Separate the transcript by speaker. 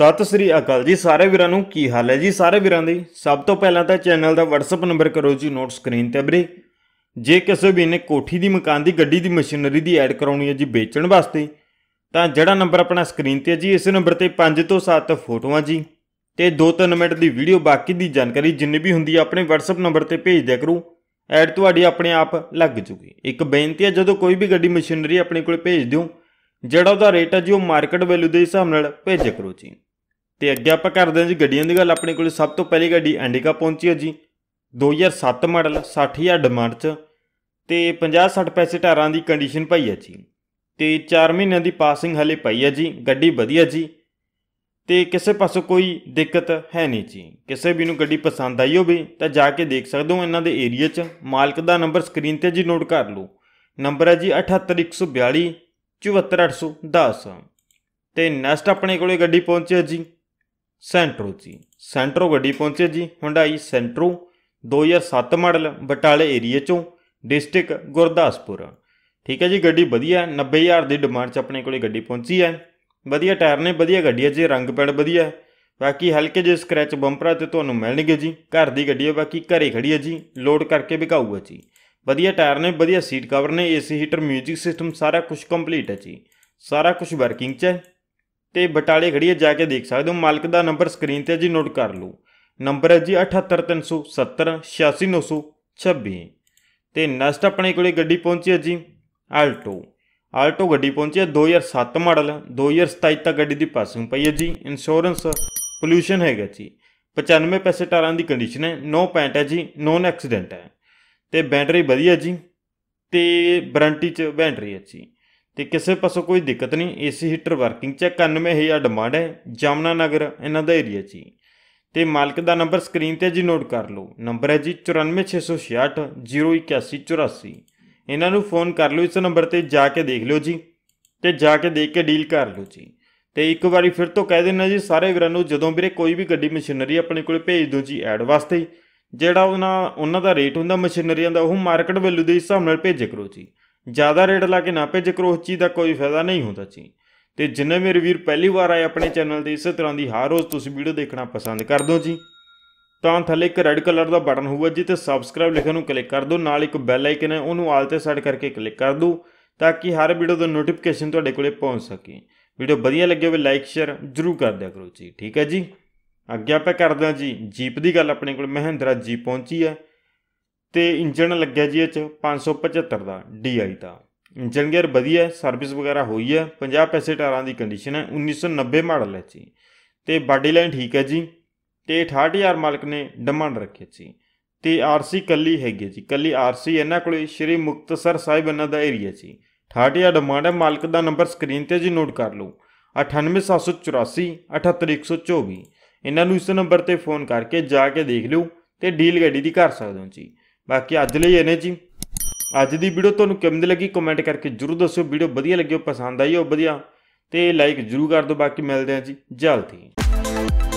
Speaker 1: ਸਤਿ ਸ੍ਰੀ ਅਕਾਲ ਜੀ ਸਾਰੇ ਵੀਰਾਂ ਨੂੰ ਕੀ ਹਾਲ ਹੈ ਜੀ ਸਾਰੇ ਵੀਰਾਂ ਦੀ ਸਭ ਤੋਂ ਪਹਿਲਾਂ ਤਾਂ ਚੈਨਲ ਦਾ WhatsApp ਨੰਬਰ ਕਰੋ ਜੀ ਨੋਟ ਸਕਰੀਨ ਤੇ ਵੀਰੇ ਜੇ ਕਿਸੇ ਵੀ ਨੇ ਕੋਠੀ ਦੀ ਮਕਾਨ ਦੀ ਗੱਡੀ ਦੀ ਮਸ਼ੀਨਰੀ ਦੀ ਐਡ ਕਰਾਉਣੀ ਹੈ ਜੀ ਵੇਚਣ ਵਾਸਤੇ ਤਾਂ ਜਿਹੜਾ ਨੰਬਰ ਆਪਣਾ ਸਕਰੀਨ ਤੇ ਹੈ ਜੀ ਇਸ ਨੰਬਰ ਤੇ 5 ਤੋਂ 7 ਫੋਟੋਆਂ ਜੀ ਤੇ 2-3 ਮਿੰਟ ਦੀ ਵੀਡੀਓ ਬਾਕੀ ਦੀ ਜਾਣਕਾਰੀ ਜਿੰਨੀ ਵੀ ਹੁੰਦੀ ਹੈ ਆਪਣੇ WhatsApp ਨੰਬਰ ਤੇ ਭੇਜ ਦਿਆ ਕਰੋ ਐਡ ਤੁਹਾਡੀ ਆਪਣੇ ਆਪ ਲੱਗ ਜੂਗੀ ਇੱਕ ਬੇਨਤੀ ਹੈ ਜਦੋਂ ਕੋਈ ਵੀ ਗੱਡੀ ਮਸ਼ੀਨਰੀ ਆਪਣੇ ਕੋਲ ਭੇਜ ਦਿਓ ਜਿਹੜਾ ਉਹਦਾ ਰੇਟ ਹੈ ਜੀ ਉਹ ਮਾਰਕੀਟ ਵੈਲਿਊ ਦੇ ਹਿਸਾਬ ਨਾਲ ਭੇਜਿਆ ਕਰੋ ਜੀ ਤੇ ਅੱਗੇ ਆਪਾਂ ਕਰਦੇ ਹਾਂ ਜੀ ਗੱਡੀਆਂ ਦੀ ਗੱਲ ਆਪਣੇ ਕੋਲ ਸਭ ਤੋਂ ਪਹਿਲੀ ਗੱਡੀ ਐਂਡਿਕਾ ਪਹੁੰਚੀ ਹੈ ਜੀ 2007 ਮਾਡਲ 60000 ਡਿਮਾਂਡ 'ਚ ਤੇ 50-60 ਪੈਸੇ ਟਾਇਰਾਂ ਦੀ ਕੰਡੀਸ਼ਨ ਪਈ ਹੈ ਜੀ ਤੇ 4 ਮਹੀਨਿਆਂ ਦੀ ਪਾਸਿੰਗ ਹਲੇ ਪਈ ਹੈ ਜੀ ਗੱਡੀ ਵਧੀਆ ਜੀ ਤੇ ਕਿਸੇ ਪਾਸੋਂ ਕੋਈ ਦਿੱਕਤ ਹੈ ਨਹੀਂ ਜੀ ਕਿਸੇ ਵੀ ਨੂੰ ਗੱਡੀ ਪਸੰਦ ਆਈ ਹੋਵੇ ਤਾਂ ਜਾ ਕੇ ਦੇਖ ਸਕਦੇ ਹੋ ਇਹਨਾਂ ਦੇ ਏਰੀਆ 'ਚ ਮਾਲਕ ਦਾ ਨੰਬਰ ਸਕਰੀਨ ਤੇ ਜੀ ਨੋਟ ਕਰ ਲਓ ਨੰਬਰ ਹੈ ਜੀ 78142 74810 ਤੇ ਨੈਕਸਟ ਆਪਣੇ ਕੋਲੇ ਗੱਡੀ ਪਹੁੰਚੀ ਹੈ ਜੀ ਸੈਂਟਰੋ ਜੀ ਸੈਂਟਰੋ ਗੱਡੀ ਪਹੁੰਚੇ ਜੀ ਹੁੰਡਾਈ ਸੈਂਟਰੋ 2007 ਮਾਡਲ ਬਟਾਲੇ ਏਰੀਆ ਚੋਂ ਡਿਸਟ੍ਰਿਕਟ ਗੁਰਦਾਸਪੁਰ ਠੀਕ ਹੈ ਜੀ ਗੱਡੀ ਵਧੀਆ 90000 ਦੀ ਡਿਮਾਂਡ 'ਚ ਆਪਣੇ ਕੋਲੇ ਗੱਡੀ ਪਹੁੰਚੀ ਹੈ ਵਧੀਆ ਟਾਇਰ ਨੇ ਵਧੀਆ ਗੱਡੀ ਹੈ ਜੀ ਰੰਗ ਪੈੜ ਵਧੀਆ ਹੈ ਬਾਕੀ ਹਲਕੇ ਜਿਹੇ ਸਕ੍ਰੈਚ ਬੰਪਰਾਂ ਤੇ ਤੁਹਾਨੂੰ ਮਿਲਣਗੇ ਜੀ ਘਰ ਦੀ ਗੱਡੀ ਹੈ ਬਾਕੀ ਘਰੇ ਖੜੀ ਹੈ ਜੀ ਲੋਡ ਕਰਕੇ ਵਿਕਾਊ ਹੈ ਜੀ ਵਧੀਆ ਟਾਇਰ ਨੇ ਵਧੀਆ ਸੀਟ ਕਵਰ ਨੇ ਏਸੀ ਹੀਟਰ 뮤직 ਸਿਸਟਮ ਸਾਰਾ ਕੁਝ ਕੰਪਲੀਟ ਹੈ ਜੀ ਸਾਰਾ ਕੁਝ ਵਰਕਿੰਗ 'ਚ ਹੈ ਤੇ ਬਟਾਲੇ ਖੜੀਏ ਜਾ ਕੇ ਦੇਖ ਸਕਦੇ ਹੋ ਮਾਲਕ ਦਾ ਨੰਬਰ ਸਕਰੀਨ ਤੇ ਜੀ ਨੋਟ ਕਰ ਲਓ ਨੰਬਰ ਹੈ ਜੀ 7837086926 ਤੇ ਨੈਕਸਟ ਆਪਣੇ ਕੋਲੇ ਗੱਡੀ ਪਹੁੰਚੀ ਹੈ ਜੀ ਆਲਟੋ ਆਲਟੋ ਗੱਡੀ ਪਹੁੰਚੀ ਹੈ 2007 ਮਾਡਲ 2027 ਤੱਕ ਗੱਡੀ ਦੀ ਪਾਸਿੰਗ ਪਈ ਹੈ ਜੀ ਇੰਸ਼ੋਰੈਂਸ ਪੋਲੂਸ਼ਨ ਹੈਗਾ ਜੀ 95 ਪੈਸੇ ਟਾਰਾਂ ਦੀ ਕੰਡੀਸ਼ਨ ਹੈ ਨੋ ਪੈਂਟ ਹੈ ਜੀ ਨੋਨ ਐਕਸੀਡੈਂਟ ਹੈ ਤੇ ਬੈਟਰੀ ਵਧੀਆ ਜੀ ਤੇ ਵਾਰੰਟੀ ਚ ਬੈਟਰੀ ਹੈ ਜੀ ਤੇ ਕਿਸੇ ਪਾਸੋਂ ਕੋਈ ਦਿੱਕਤ ਨਹੀਂ ਏਸੀ ਹੀਟਰ ਵਰਕਿੰਗ ਚ 91000 ਡਿਮਾਂਡ ਹੈ ਜਮਨਾ ਨਗਰ ਇਹਨਾਂ ਦਾ ਏਰੀਆ ਚ ਤੇ ਮਾਲਕ ਦਾ ਨੰਬਰ ਸਕਰੀਨ ਤੇ ਜੀ ਨੋਟ ਕਰ ਲਓ ਨੰਬਰ ਹੈ ਜੀ 9466608184 ਇਹਨਾਂ ਨੂੰ ਫੋਨ ਕਰ ਲਓ ਇਸ ਨੰਬਰ ਤੇ ਜਾ ਕੇ ਦੇਖ ਲਓ ਜੀ ਤੇ ਜਾ ਕੇ ਦੇਖ ਕੇ ਡੀਲ ਕਰ ਲਓ ਜੀ ਤੇ ਇੱਕ ਵਾਰੀ ਫਿਰ ਤੋਂ ਕਹਿ ਦੇਣਾ ਜੀ ਸਾਰੇ ਵੀਰਾਂ ਨੂੰ ਜਦੋਂ ਵੀਰੇ ਕੋਈ ਵੀ ਗੱਡੀ ਮਸ਼ੀਨਰੀ ਆਪਣੇ ਕੋਲੇ ਭੇਜ ਦਿਓ ਜੀ ਐਡ ਵਾਸਤੇ ਜਿਹੜਾ ਉਹਨਾਂ ਉਹਨਾਂ ਦਾ ਰੇਟ ਹੁੰਦਾ ਮਸ਼ੀਨਰੀਆਂ ਦਾ ਉਹ ਮਾਰਕੀਟ ਵੈਲਿਊ ਦੇ ਹਿਸਾਬ ਨਾਲ ਭੇਜੇ ਕਰੋ ਜੀ ਜ਼ਿਆਦਾ ਰੇਟ ਲਾ ਕੇ ਨਾ ਭੇਜ ਕਰੋ ਉਸ ਚੀਜ਼ ਦਾ ਕੋਈ ਫਾਇਦਾ ਨਹੀਂ ਹੁੰਦਾ ਜੀ ਤੇ ਜਿੰਨੇ ਮੇਰੇ ਵੀਰ ਪਹਿਲੀ ਵਾਰ ਆਏ ਆਪਣੇ ਚੈਨਲ ਤੇ ਇਸੇ ਤਰ੍ਹਾਂ ਦੀ ਹਰ ਰੋਜ਼ ਤੁਸੀਂ ਵੀਡੀਓ ਦੇਖਣਾ ਪਸੰਦ ਕਰ ਦਿਓ ਜੀ ਤਾਂ ਥੱਲੇ ਇੱਕ ਰੈੱਡ ਕਲਰ ਦਾ ਬਟਨ ਹੋਊਗਾ ਜੀ ਤੇ ਸਬਸਕ੍ਰਾਈਬ ਲਿਖਣ ਨੂੰ ਕਲਿੱਕ ਕਰ ਦਿਓ ਨਾਲ ਇੱਕ ਬੈਲ ਆਈਕਨ ਹੈ ਉਹਨੂੰ ਆਲ ਤੇ ਸੈੱਟ ਕਰਕੇ ਕਲਿੱਕ ਕਰ ਦਿਓ ਤਾਂ ਕਿ ਹਰ ਵੀਡੀਓ ਦਾ ਨੋਟੀਫਿਕੇਸ਼ਨ ਤੁਹਾਡੇ ਕੋਲੇ ਪਹੁੰਚ ਸਕੇ ਵੀਡੀਓ ਵਧੀਆ ਲੱਗੇ ਹੋਵੇ ਲਾਈਕ ਸ਼ੇਅਰ ਜਰੂਰ ਕਰ ਦਿਆ ਕਰੋ ਜੀ ਠੀਕ ਹੈ ਜੀ ਅੱਗੇ ਆਪਾਂ ਕਰਦੇ ਹਾਂ ਜੀ ਜੀਪ ਦੀ ਗੱਲ ਆਪਣੇ ਕੋਲ ਮਹਿੰਦਰਾ ਜੀਪ ਪਹੁੰਚੀ ਹੈ ਤੇ ਇੰਜਨ ਲੱਗਿਆ ਜੀ ਇਹ ਚ 575 ਦਾ ਡੀਆਈ ਦਾ ਇੰਜਨ ਗੇਅਰ ਵਧੀਆ ਸਰਵਿਸ ਵਗੈਰਾ ਹੋਈ ਹੈ 50 ਪੈਸੇ ਟਾਰਾਂ ਦੀ ਕੰਡੀਸ਼ਨ ਹੈ 1990 ਮਾਡਲ ਹੈ ਜੀ ਤੇ ਬਾਡੀ ਲਾਈਨ ਠੀਕ ਹੈ ਜੀ ਤੇ 68000 ਮਾਲਕ ਨੇ ਡਿਮਾਂਡ ਰੱਖੀ ਸੀ ਤੇ ਆਰਸੀ ਕੱਲੀ ਹੈਗੀ ਜੀ ਕੱਲੀ ਆਰਸੀ ਇਹਨਾਂ ਕੋਲੇ ਸ਼੍ਰੀ ਮੁਕਤਸਰ ਸਾਹਿਬ ਇਹਨਾਂ ਦਾ ਏਰੀਆ ਜੀ 68000 ਡਿਮਾਂਡ ਹੈ ਮਾਲਕ ਦਾ ਨੰਬਰ ਸਕਰੀਨ ਤੇ ਜੀ ਨੋਟ ਕਰ ਲਓ 98784 78124 ਇਹਨਾਂ ਨੂੰ ਇਸ ਨੰਬਰ ਤੇ ਫੋਨ ਕਰਕੇ ਜਾ ਕੇ ਦੇਖ ਲਿਓ ਤੇ ਡੀਲ ਗੱਡੀ ਦੀ ਕਰ ਸਕਦੇ ਹੋ ਜੀ ਬਾਕੀ ਅੱਜ ਲਈ ਇਹਨੇ ਜੀ ਅੱਜ ਦੀ ਵੀਡੀਓ ਤੁਹਾਨੂੰ ਕਿਵੇਂ ਲੱਗੀ ਕਮੈਂਟ ਕਰਕੇ ਜਰੂਰ ਦੱਸਿਓ ਵੀਡੀਓ ਵਧੀਆ ਲੱਗਿਓ ਪਸੰਦ ਆਈ ਹੋ ਵਧੀਆ ਤੇ ਲਾਈਕ ਜਰੂਰ ਕਰ ਦਿਓ ਬਾਕੀ ਮਿਲਦੇ ਆ ਜੀ ਜਲਦੀ